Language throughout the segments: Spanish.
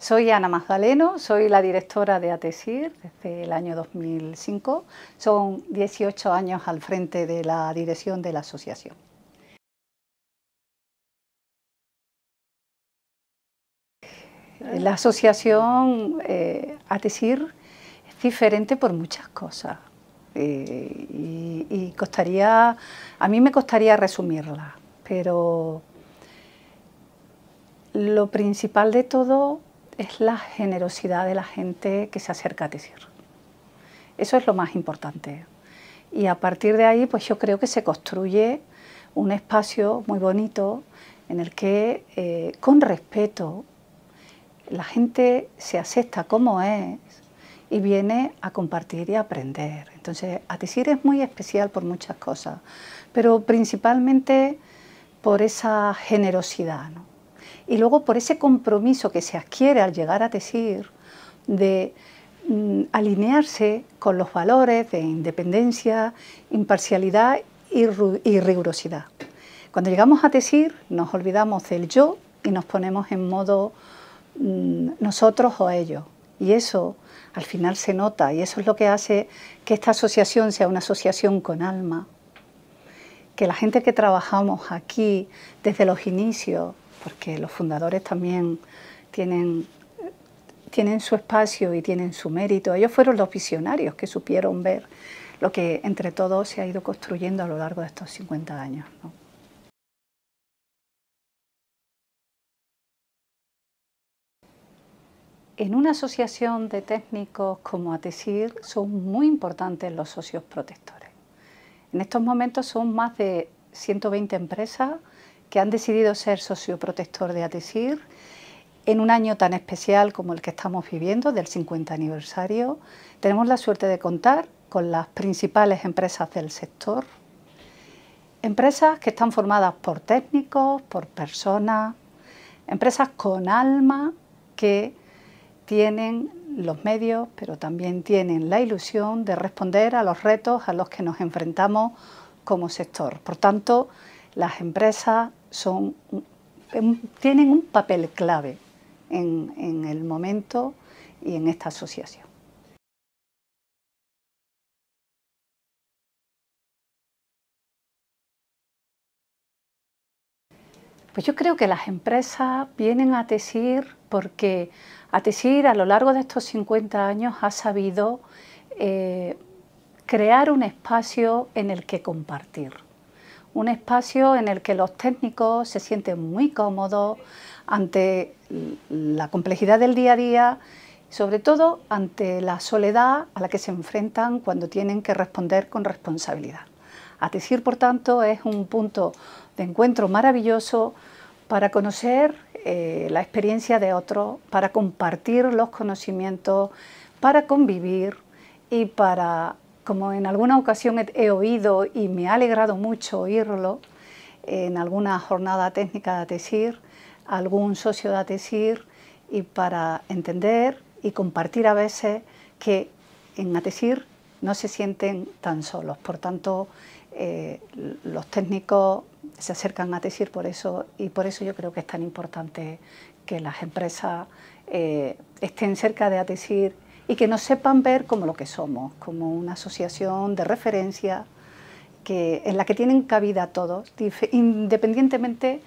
Soy Ana Magdaleno, soy la directora de ATESIR desde el año 2005. Son 18 años al frente de la dirección de la asociación. Eh. La asociación eh, ATESIR es diferente por muchas cosas eh, y, y costaría, a mí me costaría resumirla, pero lo principal de todo es la generosidad de la gente que se acerca a Tezir, Eso es lo más importante. Y a partir de ahí, pues yo creo que se construye un espacio muy bonito en el que, eh, con respeto, la gente se acepta como es y viene a compartir y a aprender. Entonces, Atisir es muy especial por muchas cosas, pero principalmente por esa generosidad. Y luego por ese compromiso que se adquiere al llegar a TESIR de mm, alinearse con los valores de independencia, imparcialidad y, rigurosidad. Cuando llegamos a TESIR nos olvidamos del yo y nos ponemos en modo mm, nosotros o ellos. Y eso al final se nota y eso es lo que hace que esta asociación sea una asociación con alma. Que la gente que trabajamos aquí desde los inicios porque los fundadores también tienen, su espacio y tienen su mérito. Ellos fueron los visionarios que supieron ver lo que entre todos se ha ido construyendo a lo largo de estos 50 años. En una asociación de técnicos como ATESIR son muy importantes los socios protectores. En estos momentos son más de 120 empresas que han decidido ser socio protector de Atecir... en un año tan especial como el que estamos viviendo, del 50 aniversario. Tenemos la suerte de contar con las principales empresas del sector, empresas que están formadas por técnicos, por personas, empresas con alma que tienen los medios, pero también tienen la ilusión de responder a los retos a los que nos enfrentamos como sector. Por tanto, las empresas tienen un papel clave en, el momento y en esta asociación. Pues yo creo que las empresas vienen a TESIR porque ATESIR a lo largo de estos 50 años ha sabido eh, crear un espacio en el que compartir un espacio en el que los técnicos se sienten muy cómodos ante la complejidad del día a día, sobre todo ante la soledad a la que se enfrentan cuando tienen que responder con responsabilidad. ATESIR, por tanto, es un punto de encuentro maravilloso para conocer eh, la experiencia de otros, para compartir los conocimientos, para convivir y para como en alguna ocasión he, oído y me ha alegrado mucho oírlo, en alguna jornada técnica de ATESIR, algún socio de ATESIR, y para entender y compartir a veces que en ATESIR no se sienten tan solos. Por tanto, eh, los técnicos se acercan a TESIR por eso y por eso yo creo que es tan importante que las empresas eh, estén cerca de ATESIR y que nos sepan ver como lo que somos, como una asociación de referencia que, en la que tienen cabida todos, independientemente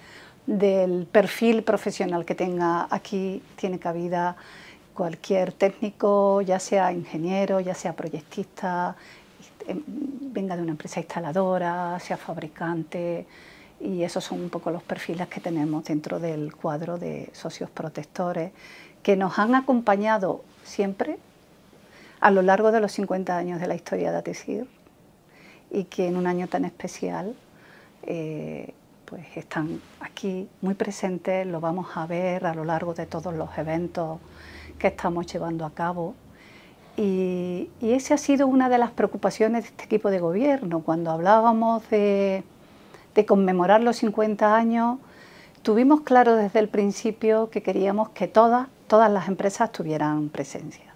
del perfil profesional que tenga aquí, tiene cabida cualquier técnico, ya sea ingeniero, ya sea proyectista, em, venga de una empresa instaladora, sea fabricante, y esos son un poco los perfiles que tenemos dentro del cuadro de socios protectores que nos han acompañado siempre a lo largo de los 50 años de la historia de ATESIR y que en un año tan especial eh, pues están aquí muy presentes, lo vamos a ver a lo largo de todos los eventos que estamos llevando a cabo. Y, esa ha sido una de las preocupaciones de este equipo de gobierno. Cuando hablábamos de, de conmemorar los 50 años, tuvimos claro desde el principio que queríamos que todas, todas las empresas tuvieran presencia.